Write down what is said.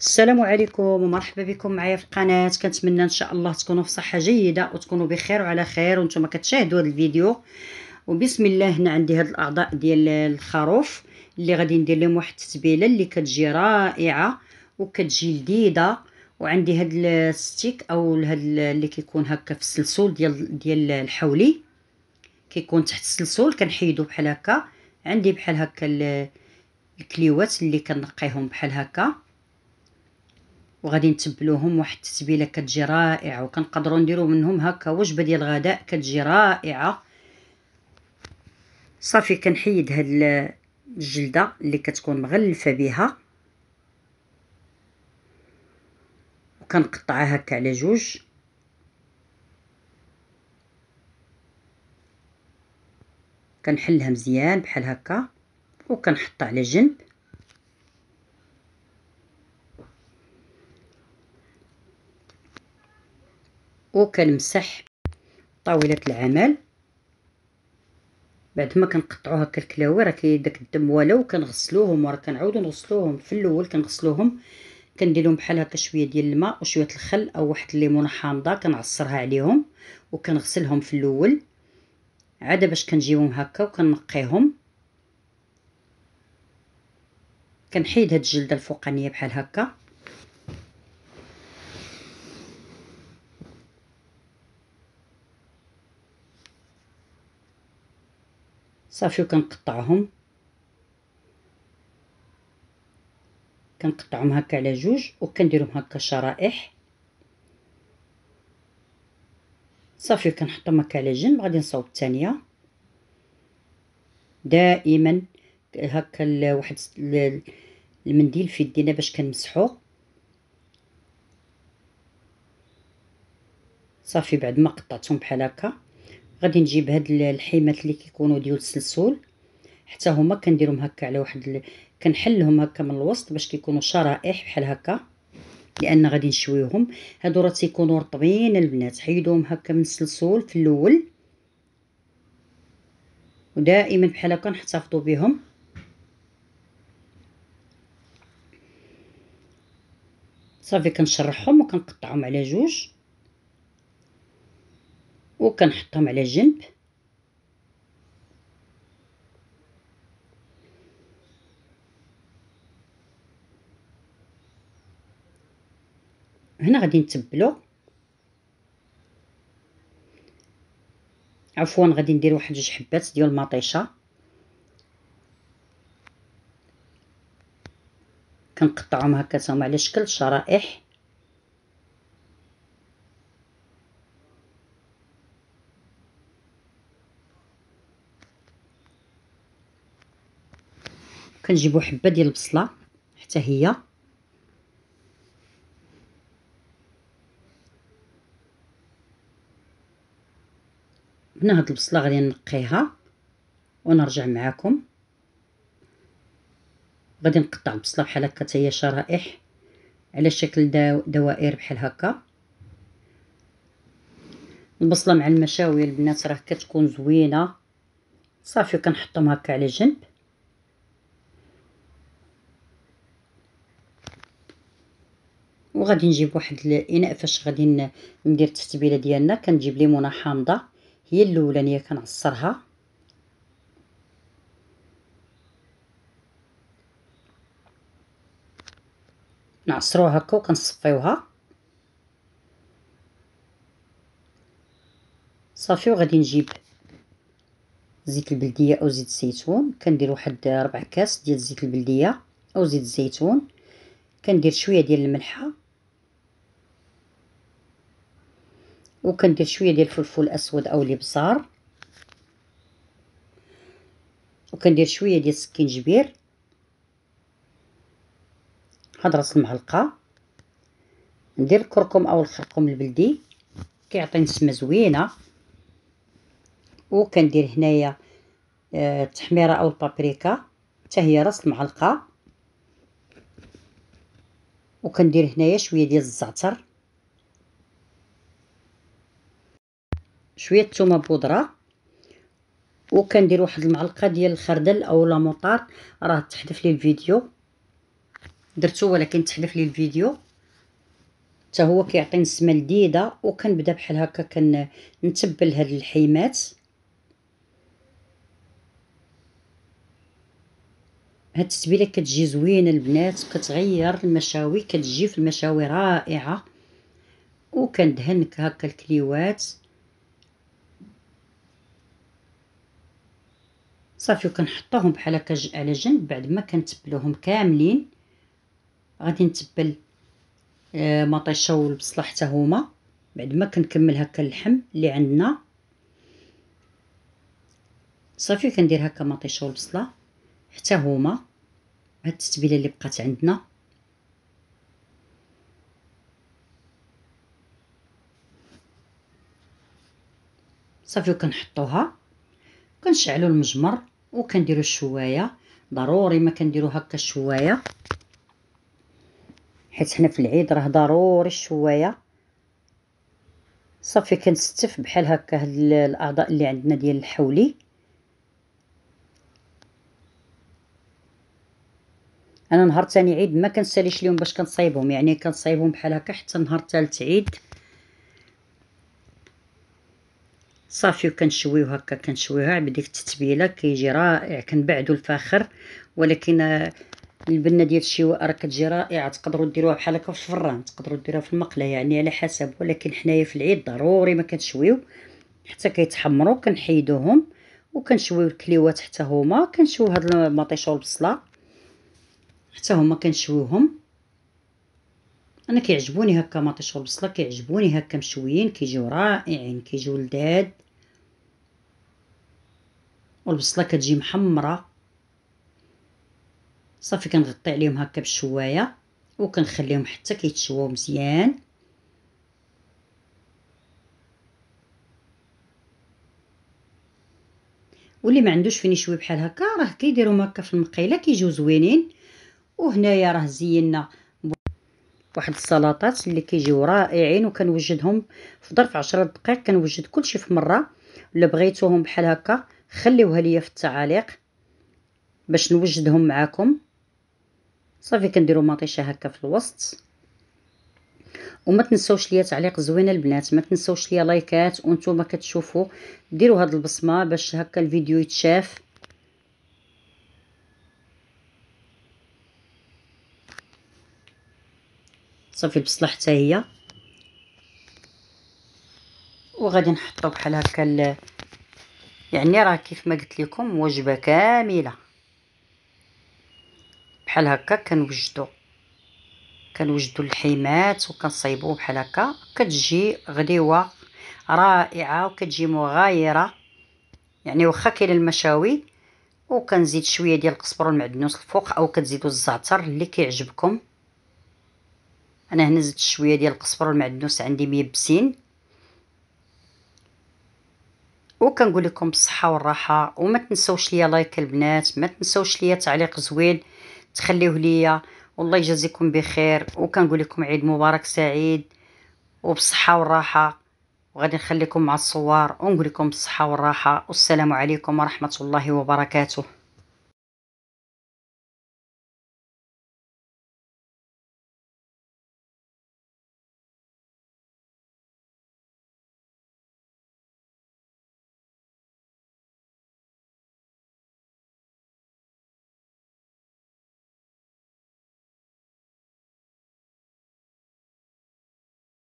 السلام عليكم ومرحبا بكم معايا في القناه كنتمنى ان شاء الله تكونوا في صحه جيده وتكونوا بخير وعلى خير وانتم كتشاهدوا هذا الفيديو وبسم الله هنا عندي هاد الاعضاء ديال الخروف اللي غادي ندير لهم واحد التتبيله اللي كتجي رائعه وكتجي لذيذه وعندي هاد الستيك او هاد اللي كيكون هكا في السلسول ديال ديال الحولي كيكون تحت السلسول كنحيدو بحال هكا عندي بحال هكا الكليوات اللي كنقيهم بحال هكا وغادي نتبلوهم واحد التتبيله كتجي رائعه وكنقدروا نديروا منهم هكا وجبه ديال الغداء كتجي رائعه صافي كنحيد هاد الجلده اللي كتكون مغلفه بها وكنقطعها هكا على جوج كنحلها مزيان بحال هكا وكنحطها على جنب وكنمسح طاولة العمل بعد ما كنقطعو هكا الكلاوي راه داك الدم ولو كنغسلوهم وراه كنعاودو نغسلوهم في الاول كنغسلوهم كنديرلهم بحال هكا شويه ديال الماء وشويه الخل او واحد الليمونه حامضه كنعصرها عليهم وكنغسلهم في الاول عاد باش كنجيبهم هكا وكنقيهم كنحيد هاد الجلده الفوقانيه بحال هكا صافي وكنقطعهم كنقطعهم هكا على جوج وكنديرهم هكا شرائح صافي كنحطهم هكا على جنب غادي نصاوب الثانيه دائما هكا واحد المنديل في يدينا باش كنمسحو صافي بعد ما قطعتهم بحال هكا غادي نجيب هاد الحيمات اللي كيكونوا ديال السلسول حتى هما كنديرهم هكا على واحد ال... كنحلهم هكا من الوسط باش كيكونوا شرائح بحال هكا لان غادي نشويوهم هادو راه تيكونوا رطبين البنات حيدوهم هكا من السلسول في الاول ودائما بحال هكا نحتفظوا بهم صافي كنشرحهم وكنقطعهم على جوج وكنحطهم على جنب هنا غادي نتبلو عفوا غادي ندير واحد جوج حبات ديال المطيشه كنقطعهم هكا تاهما على شكل شرائح كنجيبو حبه ديال البصله حتى هي هنا هاد البصله غادي نقيها ونرجع معاكم غادي نقطع البصله بحال هكا حتى هي شرائح على شكل دو... دوائر بحال هكا البصله مع المشاوي البنات راه كتكون زوينه صافي كنحطهم هكا على جنب وغادي نجيب واحد الاناء فاش غادي ندير التتبيله ديالنا كنجيب ليمونه حامضه هي الاولانيه كنعصرها نعصروها هكا وكنصفيوها صافي وغادي نجيب زيت البلديه او زيت الزيتون كندير واحد ربع كاس ديال زيت البلديه او زيت الزيتون كندير شويه ديال الملحه وكندير شويه ديال الفلفل اسود او الابزار وكندير شويه ديال السكينجبير هاد راس المعلقه ندير الكركم او الخرقوم البلدي كيعطي نسمه زوينه وكندير هنايا آه، التحميره او البابريكا حتى هي راس المعلقه وكندير هنايا شويه ديال الزعتر شويه ثومه بودره وكندير واحد المعلقه ديال الخردل او لا موطار راه تحذف لي الفيديو درتو ولكن تحذف لي الفيديو حتى هو كيعطيني نسمه لذيذه وكنبدا بحال هكا كنتبل هاد الحيمات هاد التتبيله كتجي زوينه البنات كتغير المشاوي كتجي في المشاوي رائعه وكندهن هكا الكليوات صافي وكنحطوهم بحال هكا على جنب بعد ما كنتبلوهم كاملين غادي نتبل آه مطيشه والبصله حتى هما بعد ما كنكمل هكا اللحم اللي عندنا صافي كندير هكا مطيشه والبصله حتى هما هاد التتبيله اللي بقات عندنا صافي وكنحطوها كنشعلوا المجمر وكنديروا الشوايه ضروري ما كنديروا هكا الشوايه حيت حنا في العيد راه ضروري الشوايه صافي كنستف بحال هكا هاد الاعضاء اللي عندنا ديال الحولي انا نهار تاني عيد ما كنساليش اليوم باش كنصايبهم يعني كنصايبهم بحال هكا حتى نهار تالت عيد صافي وكنشويو هكا كنشويوها بديك التتبيله كيجي رائع كنبعدو الفاخر ولكن البنه ديال الشواء راه كتجي رائعه تقدروا ديروها بحال هكا في الفران تقدروا ديروها في المقله يعني على حسب ولكن حنايا في العيد ضروري ما كنشويو حتى كيتحمروا كنحيدوهم وكنشويو الكليوات حتى هما كنشويو هاد المطيشه والبصله حتى هما كنشويوهم انا كيعجبوني هكا مطيشه والبصله كيعجبوني هكا مشويين كيجيو رائعين كيجيو لذاذ والبصله كتجي محمره صافي كنغطي عليهم هكا بالشوايه وكنخليهم حتى كيتشواو مزيان واللي ما عندوش فين يشوي بحال هكا راه كيديرهم هكا في المقيله كيجيو زوينين وهنايا راه زينا واحد السلطات اللي كيجيو رائعين وكنوجدهم في ظرف عشرة دقائق كنوجد كلشي في مره الا بغيتوهم بحال هكا خليوها ليا في التعاليق باش نوجدهم معاكم صافي كنديروا مطيشه هكا في الوسط وما تنساوش ليا تعليق زوين البنات ما تنساوش ليا لايكات وانتم كتشوفوا ديروا هاد البصمه باش هكا الفيديو يتشاف صافي البصله حتى هي وغادي نحطو بحال هكا يعني راه كيف ما قلت لكم وجبه كامله بحال هكا كنوجدو كنوجدو اللحيمات وكنصايبوه بحال هكا كتجي غديوه رائعه وكتجي مغايره يعني واخا كاين المشاوي وكنزيد شويه ديال القزبر والمعدنوس الفوق او كتزيدوا الزعتر اللي كيعجبكم انا هنا زدت شويه ديال القزبر والمعدنوس عندي ميبسين وكنقول لكم بالصحه والراحه وما تنسوش ليا لايك البنات ما تنسوش ليا تعليق زوين تخليوه ليا والله يجازيكم بخير وكنقول لكم عيد مبارك سعيد وبالصحه والراحه وغادي نخليكم مع الصور ونقول لكم بالصحه والراحه والسلام عليكم ورحمه الله وبركاته